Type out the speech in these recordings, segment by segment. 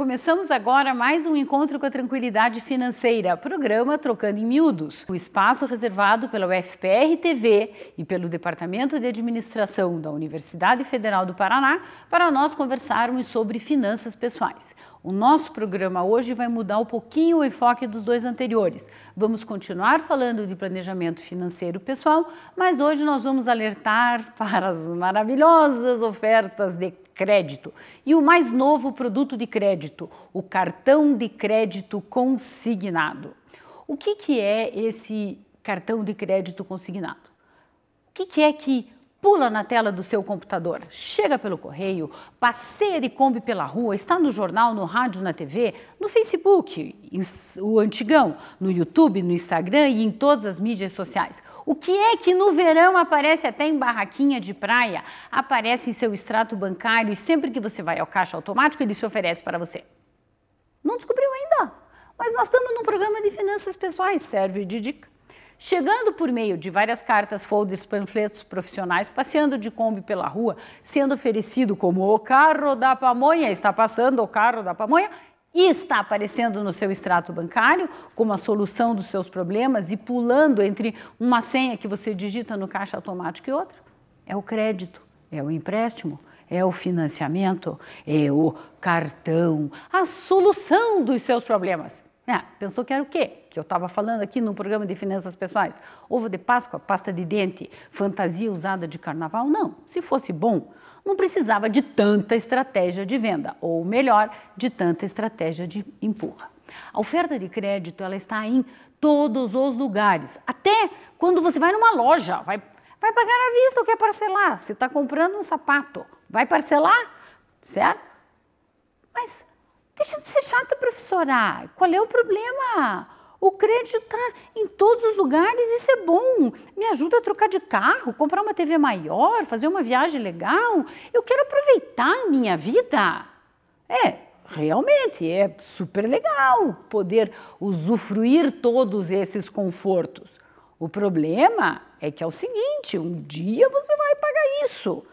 começamos agora mais um encontro com a tranquilidade financeira, programa Trocando em Miúdos. O espaço reservado pela UFPR TV e pelo Departamento de Administração da Universidade Federal do Paraná para nós conversarmos sobre finanças pessoais. O nosso programa hoje vai mudar um pouquinho o enfoque dos dois anteriores. Vamos continuar falando de planejamento financeiro pessoal, mas hoje nós vamos alertar para as maravilhosas ofertas de crédito e o mais novo produto de crédito, o cartão de crédito consignado. O que, que é esse cartão de crédito consignado? O que, que é que pula na tela do seu computador, chega pelo correio, passeia de Kombi pela rua, está no jornal, no rádio, na TV, no Facebook, o antigão, no YouTube, no Instagram e em todas as mídias sociais. O que é que no verão aparece até em barraquinha de praia? Aparece em seu extrato bancário e sempre que você vai ao caixa automático, ele se oferece para você. Não descobriu ainda, mas nós estamos num programa de finanças pessoais, serve de dica. Chegando por meio de várias cartas, folders, panfletos profissionais, passeando de Kombi pela rua, sendo oferecido como o carro da pamonha, está passando o carro da pamonha, e está aparecendo no seu extrato bancário como a solução dos seus problemas e pulando entre uma senha que você digita no caixa automático e outra? É o crédito, é o empréstimo, é o financiamento, é o cartão, a solução dos seus problemas. Ah, pensou que era o quê? Que eu estava falando aqui no programa de finanças pessoais. Ovo de Páscoa, pasta de dente, fantasia usada de carnaval? Não. Se fosse bom, não precisava de tanta estratégia de venda, ou melhor, de tanta estratégia de empurra. A oferta de crédito ela está em todos os lugares, até quando você vai numa loja, vai, vai pagar à vista ou quer é parcelar? Você está comprando um sapato, vai parcelar, certo? Mas Deixa de ser chata, professora. Qual é o problema? O crédito está em todos os lugares, isso é bom. Me ajuda a trocar de carro, comprar uma TV maior, fazer uma viagem legal. Eu quero aproveitar a minha vida. É, realmente, é super legal poder usufruir todos esses confortos. O problema é que é o seguinte: um dia você vai pagar isso.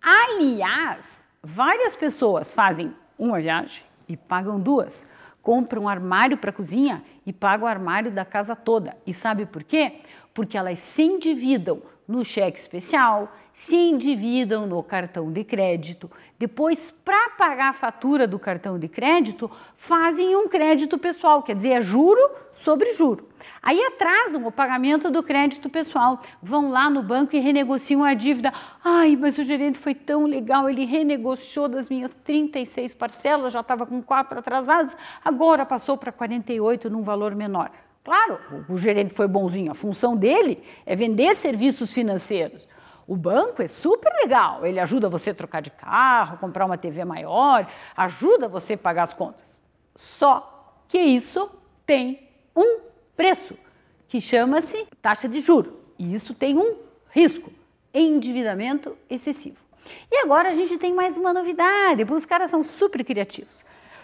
Aliás, várias pessoas fazem uma viagem, e pagam duas. Compra um armário para a cozinha e paga o armário da casa toda. E sabe por quê? Porque elas se endividam no cheque especial, se endividam no cartão de crédito. Depois, para pagar a fatura do cartão de crédito, fazem um crédito pessoal, quer dizer, é juro sobre juro. Aí atrasam o pagamento do crédito pessoal, vão lá no banco e renegociam a dívida. Ai, mas o gerente foi tão legal, ele renegociou das minhas 36 parcelas, já estava com quatro atrasadas, agora passou para 48 num valor menor. Claro, o gerente foi bonzinho, a função dele é vender serviços financeiros. O banco é super legal, ele ajuda você a trocar de carro, comprar uma TV maior, ajuda você a pagar as contas. Só que isso tem um preço, que chama-se taxa de juro. E isso tem um risco, endividamento excessivo. E agora a gente tem mais uma novidade, porque os caras são super criativos.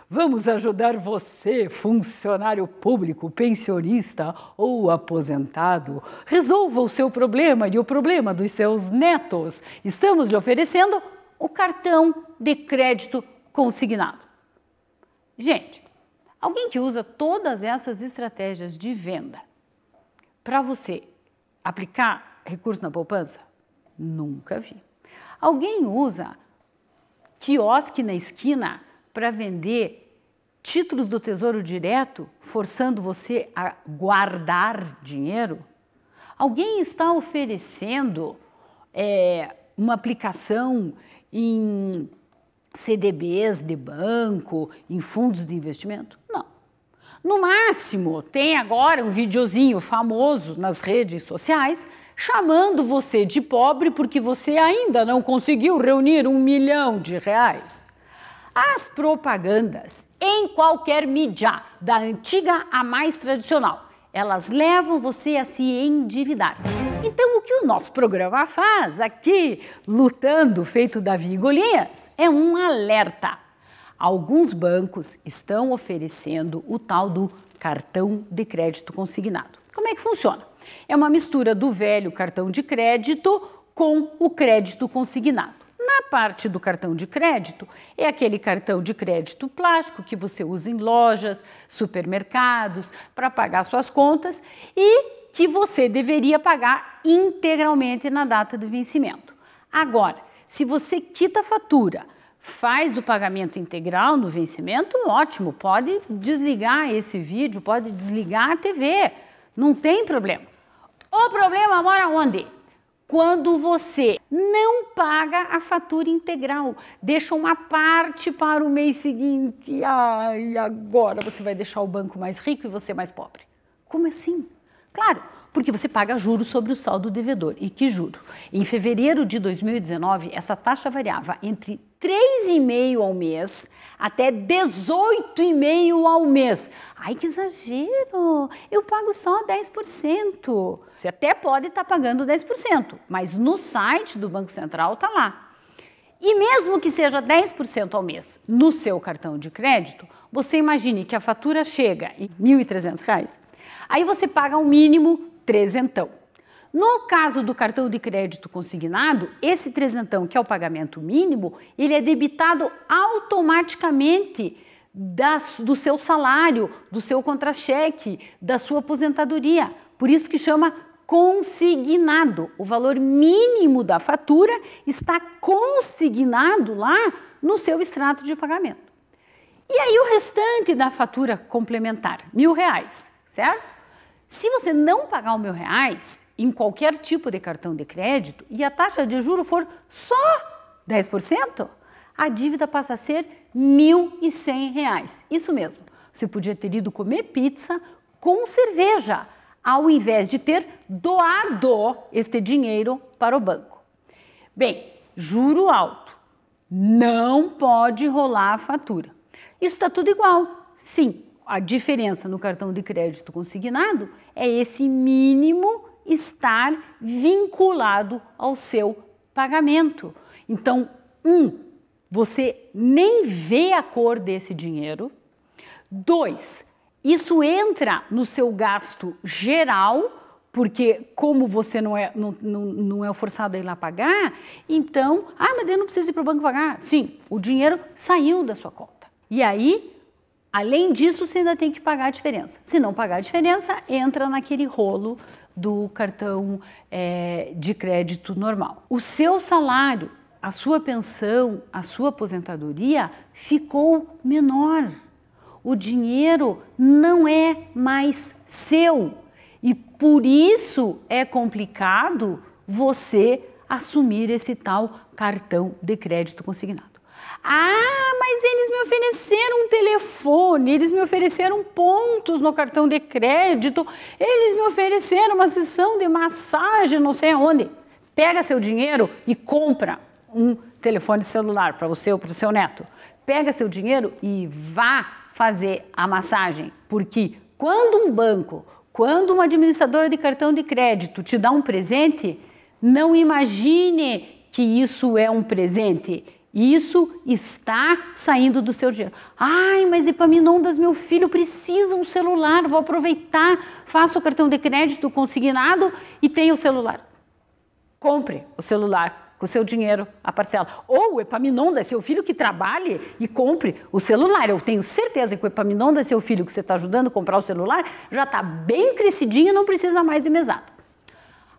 Vamos ajudar você, funcionário público, pensionista ou aposentado. Resolva o seu problema e o problema dos seus netos. Estamos lhe oferecendo o cartão de crédito consignado. Gente, alguém que usa todas essas estratégias de venda para você aplicar recurso na poupança? Nunca vi. Alguém usa quiosque na esquina para vender títulos do Tesouro Direto, forçando você a guardar dinheiro? Alguém está oferecendo é, uma aplicação em CDBs de banco, em fundos de investimento? Não. No máximo, tem agora um videozinho famoso nas redes sociais chamando você de pobre porque você ainda não conseguiu reunir um milhão de reais. As propagandas, em qualquer mídia, da antiga à mais tradicional, elas levam você a se endividar. Então, o que o nosso programa faz aqui, lutando feito Davi e Golias, é um alerta. Alguns bancos estão oferecendo o tal do cartão de crédito consignado. Como é que funciona? É uma mistura do velho cartão de crédito com o crédito consignado parte do cartão de crédito é aquele cartão de crédito plástico que você usa em lojas, supermercados, para pagar suas contas e que você deveria pagar integralmente na data do vencimento. Agora, se você quita a fatura, faz o pagamento integral no vencimento, ótimo, pode desligar esse vídeo, pode desligar a TV, não tem problema. O problema mora onde? quando você não paga a fatura integral, deixa uma parte para o mês seguinte. Ai, agora você vai deixar o banco mais rico e você mais pobre. Como assim? Claro, porque você paga juros sobre o saldo devedor. E que juro? Em fevereiro de 2019, essa taxa variava entre 3,5 ao mês até 18,5 ao mês. Ai, que exagero! Eu pago só 10%. Você até pode estar tá pagando 10%, mas no site do Banco Central está lá. E mesmo que seja 10% ao mês no seu cartão de crédito, você imagine que a fatura chega em R$ 1.300, aí você paga o um mínimo trezentão. No caso do cartão de crédito consignado, esse trezentão, que é o pagamento mínimo, ele é debitado automaticamente do seu salário, do seu contra-cheque, da sua aposentadoria. Por isso que chama consignado. O valor mínimo da fatura está consignado lá no seu extrato de pagamento. E aí o restante da fatura complementar, mil reais, certo? Se você não pagar o mil reais em qualquer tipo de cartão de crédito e a taxa de juro for só 10%, a dívida passa a ser R$ 1.100. Isso mesmo, você podia ter ido comer pizza com cerveja, ao invés de ter doado este dinheiro para o banco. Bem, juro alto, não pode rolar a fatura. Isso está tudo igual. Sim, a diferença no cartão de crédito consignado é esse mínimo estar vinculado ao seu pagamento. Então, um, você nem vê a cor desse dinheiro. Dois, isso entra no seu gasto geral, porque como você não é, não, não, não é forçado a ir lá pagar, então, ah, mas eu não preciso ir para o banco pagar. Sim, o dinheiro saiu da sua conta. E aí Além disso, você ainda tem que pagar a diferença. Se não pagar a diferença, entra naquele rolo do cartão é, de crédito normal. O seu salário, a sua pensão, a sua aposentadoria ficou menor. O dinheiro não é mais seu e por isso é complicado você assumir esse tal cartão de crédito consignado. Ah, mas eles me ofereceram um telefone, eles me ofereceram pontos no cartão de crédito, eles me ofereceram uma sessão de massagem, não sei onde. Pega seu dinheiro e compra um telefone celular para você ou para o seu neto. Pega seu dinheiro e vá fazer a massagem, porque quando um banco, quando uma administradora de cartão de crédito te dá um presente, não imagine que isso é um presente isso está saindo do seu dinheiro. Ai, mas Epaminondas, meu filho precisa um celular, vou aproveitar, faço o cartão de crédito consignado e tenho o celular. Compre o celular com o seu dinheiro, a parcela. Ou Epaminondas, seu filho que trabalhe e compre o celular. Eu tenho certeza que o Epaminondas, seu filho que você está ajudando a comprar o celular, já está bem crescidinho e não precisa mais de mesado.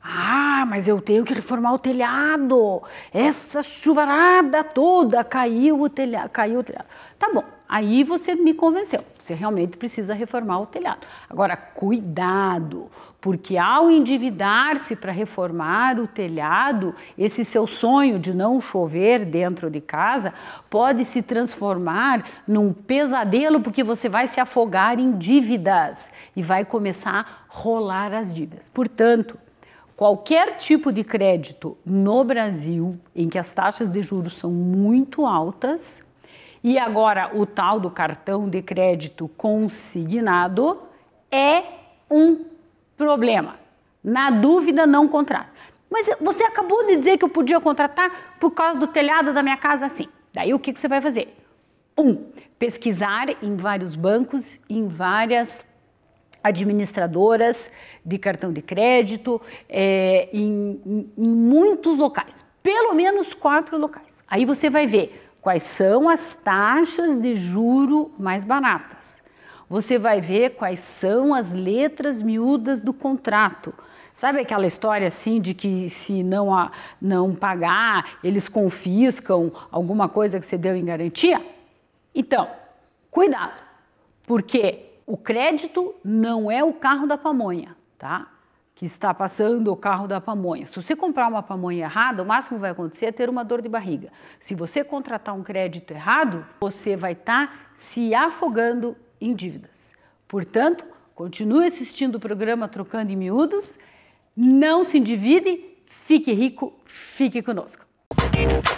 Ah, mas eu tenho que reformar o telhado. Essa chuvarada toda caiu o telhado, caiu o telhado. Tá bom. Aí você me convenceu. Você realmente precisa reformar o telhado. Agora, cuidado, porque ao endividar-se para reformar o telhado, esse seu sonho de não chover dentro de casa pode se transformar num pesadelo, porque você vai se afogar em dívidas e vai começar a rolar as dívidas. Portanto, Qualquer tipo de crédito no Brasil, em que as taxas de juros são muito altas, e agora o tal do cartão de crédito consignado, é um problema. Na dúvida, não contrata. Mas você acabou de dizer que eu podia contratar por causa do telhado da minha casa assim. Daí o que, que você vai fazer? Um, pesquisar em vários bancos, em várias administradoras de cartão de crédito é, em, em, em muitos locais, pelo menos quatro locais. Aí você vai ver quais são as taxas de juro mais baratas. Você vai ver quais são as letras miúdas do contrato. Sabe aquela história assim de que se não, a, não pagar, eles confiscam alguma coisa que você deu em garantia? Então, cuidado, porque o crédito não é o carro da pamonha, tá? Que está passando o carro da pamonha. Se você comprar uma pamonha errada, o máximo que vai acontecer é ter uma dor de barriga. Se você contratar um crédito errado, você vai estar tá se afogando em dívidas. Portanto, continue assistindo o programa Trocando em Miúdos, não se endivide, fique rico, fique conosco. Música